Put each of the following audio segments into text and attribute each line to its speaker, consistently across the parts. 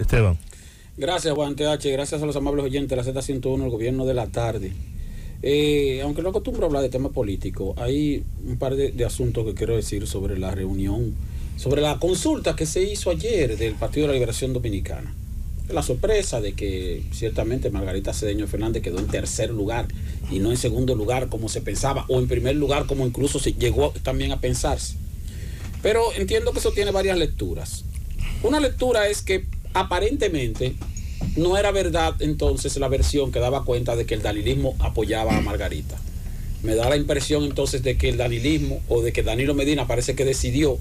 Speaker 1: Esteban. Gracias, Juan TH. Gracias a los amables oyentes de la Z101, el gobierno de la tarde. Eh, aunque no acostumbro a hablar de temas políticos, hay un par de, asuntos que quiero decir sobre la reunión, sobre la consulta que se hizo ayer del Partido de la Liberación Dominicana. La sorpresa de que ciertamente Margarita Cedeño Fernández quedó en tercer lugar y no en segundo lugar como se pensaba, o en primer lugar como incluso se llegó también a pensarse. Pero entiendo que eso tiene varias lecturas. Una lectura es que aparentemente no era verdad entonces la versión que daba cuenta de que el dalilismo apoyaba a Margarita. Me da la impresión entonces de que el dalilismo o de que Danilo Medina parece que decidió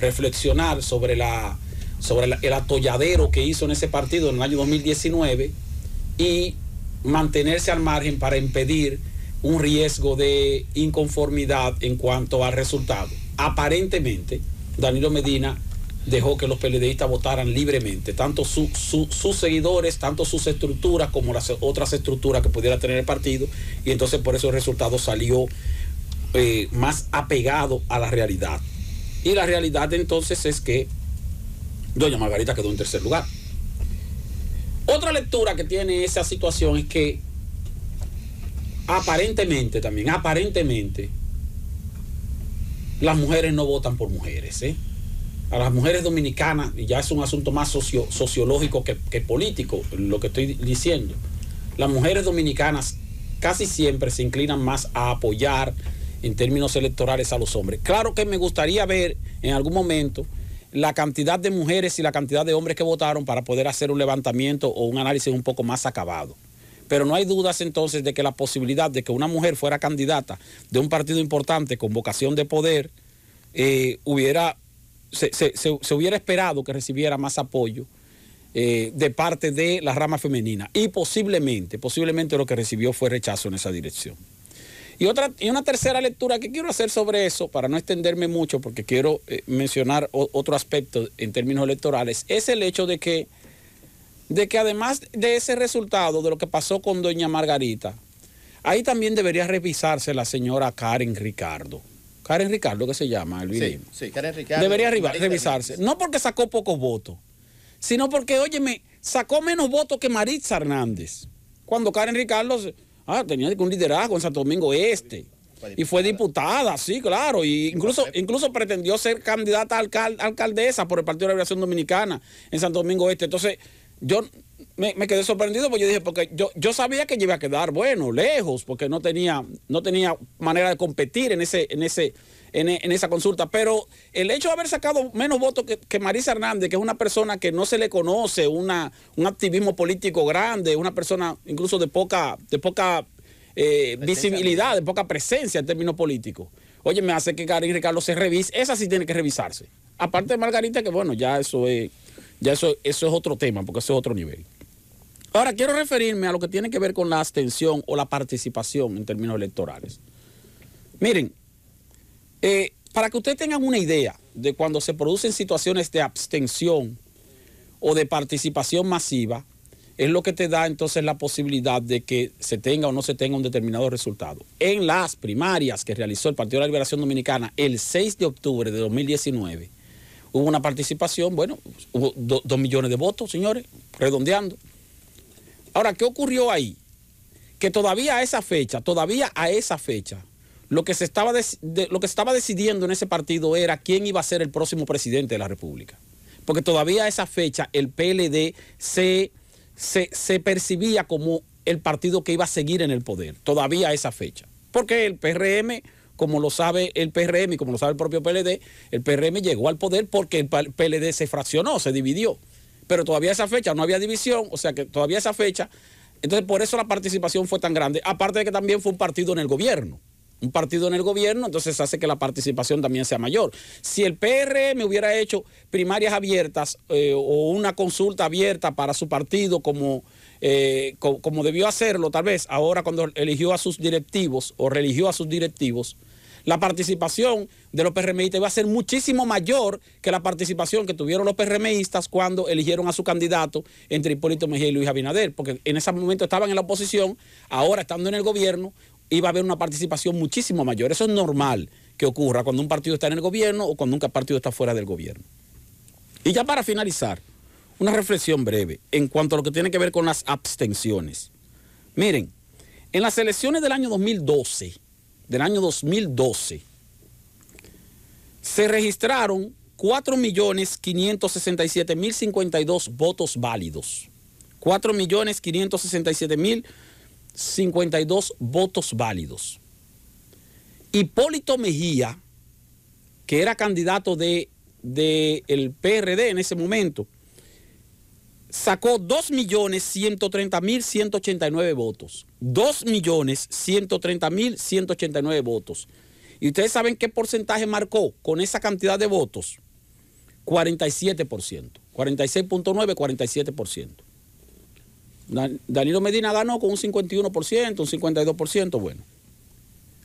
Speaker 1: reflexionar sobre, la, sobre el atolladero que hizo en ese partido en el año 2019 y mantenerse al margen para impedir un riesgo de inconformidad en cuanto al resultado. Aparentemente, Danilo Medina dejó que los PLDistas votaran libremente, tanto sus seguidores, tanto sus estructuras como las otras estructuras que pudiera tener el partido, y entonces por eso el resultado salió eh, más apegado a la realidad. Y la realidad entonces es que Doña Margarita quedó en tercer lugar. Otra lectura que tiene esa situación es que aparentemente también, aparentemente, las mujeres no votan por mujeres. ¿eh? a las mujeres dominicanas, y ya es un asunto más socio, sociológico que, político, lo que estoy diciendo, las mujeres dominicanas casi siempre se inclinan más a apoyar en términos electorales a los hombres. Claro que me gustaría ver en algún momento la cantidad de mujeres y la cantidad de hombres que votaron para poder hacer un levantamiento o un análisis un poco más acabado. Pero no hay dudas entonces de que la posibilidad de que una mujer fuera candidata de un partido importante con vocación de poder eh, hubiera se, hubiera esperado que recibiera más apoyo eh, de parte de la rama femenina. Y posiblemente, posiblemente lo que recibió fue rechazo en esa dirección. Y, otra, y una tercera lectura que quiero hacer sobre eso, para no extenderme mucho, porque quiero eh, mencionar otro aspecto en términos electorales, es el hecho de que, de que además de ese resultado, de lo que pasó con doña Margarita, ahí también debería revisarse la señora Karen Ricardo. Karen Ricardo, que se llama el sí, sí, Karen Ricardo. Debería revisarse. No porque sacó pocos votos, sino porque, óyeme, sacó menos votos que Maritza Hernández. Cuando Karen Ricardo ah, tenía un liderazgo en Santo Domingo Este. y fue diputada, sí, claro. Y incluso, incluso pretendió ser candidata a alcaldesa por el Partido de la Liberación Dominicana en Santo Domingo Este. Entonces, yo me, quedé sorprendido porque yo dije, porque yo, sabía que iba a quedar bueno, lejos, porque no tenía, no tenía manera de competir en ese, en ese, en, esa consulta. Pero el hecho de haber sacado menos votos que, Marisa Hernández, que es una persona que no se le conoce, una, un activismo político grande, una persona incluso de poca, de poca eh, visibilidad, de poca presencia en términos políticos. Oye, me hace que Karin Ricardo se revise, esa sí tiene que revisarse. Aparte de Margarita, que bueno, ya eso es. Ya eso, eso es otro tema, porque eso es otro nivel. Ahora quiero referirme a lo que tiene que ver con la abstención o la participación en términos electorales. Miren, eh, para que ustedes tengan una idea de cuando se producen situaciones de abstención o de participación masiva, es lo que te da entonces la posibilidad de que se tenga o no se tenga un determinado resultado. En las primarias que realizó el Partido de la Liberación Dominicana el 6 de octubre de 2019, hubo una participación, bueno, hubo dos millones de votos, señores, redondeando. Ahora, ¿qué ocurrió ahí? Que todavía a esa fecha, todavía a esa fecha, lo que se estaba, lo que estaba decidiendo en ese partido era quién iba a ser el próximo presidente de la República. Porque todavía a esa fecha el PLD se, se, se percibía como el partido que iba a seguir en el poder, todavía a esa fecha. Porque el PRM como lo sabe el PRM y como lo sabe el propio PLD, el PRM llegó al poder porque el PLD se fraccionó, se dividió. Pero todavía esa fecha no había división, o sea que todavía esa fecha. Entonces por eso la participación fue tan grande, aparte de que también fue un partido en el gobierno un partido en el gobierno, entonces hace que la participación también sea mayor. Si el PRM hubiera hecho primarias abiertas eh, o una consulta abierta para su partido como, eh, como debió hacerlo, tal vez ahora cuando eligió a sus directivos o religió a sus directivos, la participación de los PRMistas iba a ser muchísimo mayor que la participación que tuvieron los PRMistas cuando eligieron a su candidato entre Hipólito Mejía y Luis Abinader, porque en ese momento estaban en la oposición, ahora estando en el gobierno, iba a haber una participación muchísimo mayor. Eso es normal que ocurra cuando un partido está en el gobierno o cuando un partido está fuera del gobierno. Y ya para finalizar, una reflexión breve en cuanto a lo que tiene que ver con las abstenciones. Miren, en las elecciones del año 2012, del año 2012, se registraron 4.567.052 votos válidos. 4.567.052 votos válidos. Hipólito Mejía, que era candidato del de, PRD en ese momento, sacó 2.130.189 votos. 2.130.189 votos. ¿Y ustedes saben qué porcentaje marcó con esa cantidad de votos? 47%. 46.9, 47%. Danilo Medina ganó con un 51%, un 52%, bueno.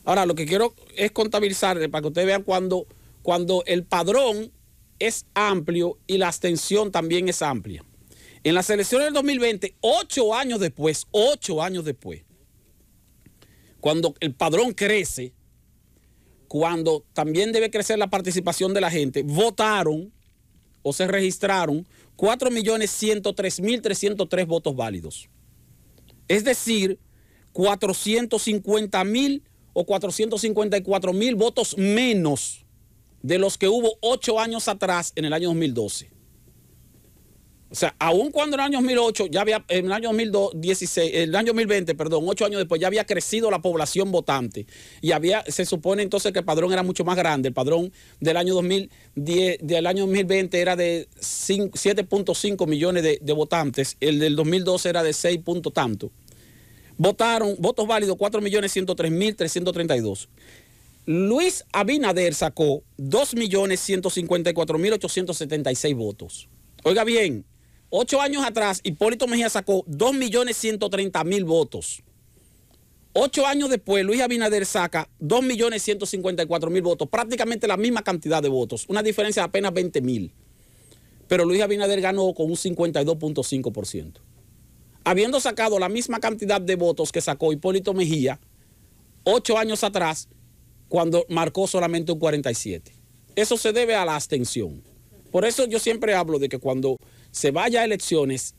Speaker 1: Ahora, lo que quiero es contabilizar eh, para que ustedes vean cuando, cuando el padrón es amplio y la abstención también es amplia. En las elecciones del 2020, ocho años después, ocho años después, cuando el padrón crece, cuando también debe crecer la participación de la gente, votaron o se registraron 4.103.303 votos válidos. Es decir, 450.000 o 454.000 votos menos de los que hubo ocho años atrás en el año 2012. O sea, aun cuando en el año 2008, ya había, en el año 2016, el año 2020, perdón, ocho años después, ya había crecido la población votante. Y había, se supone entonces que el padrón era mucho más grande. El padrón del año 2010, del año 2020 era de 7.5 millones de, votantes. El del 2012 era de 6. tanto. Votaron, votos válidos, 4.103.332. Luis Abinader sacó 2.154.876 votos. Oiga bien, Ocho años atrás, Hipólito Mejía sacó 2.130.000 votos. Ocho años después, Luis Abinader saca 2.154.000 votos, prácticamente la misma cantidad de votos, una diferencia de apenas 20.000. Pero Luis Abinader ganó con un 52.5%. Habiendo sacado la misma cantidad de votos que sacó Hipólito Mejía, ocho años atrás, cuando marcó solamente un 47. Eso se debe a la abstención. Por eso yo siempre hablo de que cuando se vaya a elecciones,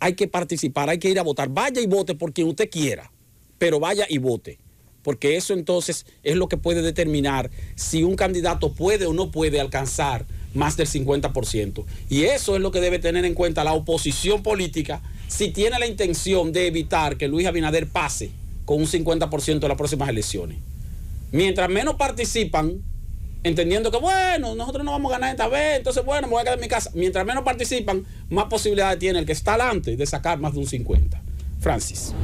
Speaker 1: hay que participar, hay que ir a votar. Vaya y vote por quien usted quiera, pero vaya y vote. Porque eso entonces es lo que puede determinar si un candidato puede o no puede alcanzar más del 50%. Y eso es lo que debe tener en cuenta la oposición política si tiene la intención de evitar que Luis Abinader pase con un 50% en las próximas elecciones. Mientras menos participan, entendiendo que, bueno, nosotros no vamos a ganar esta vez, entonces, bueno, me voy a quedar en mi casa. Mientras menos participan, más posibilidades tiene el que está alante de sacar más de un 50. Francis.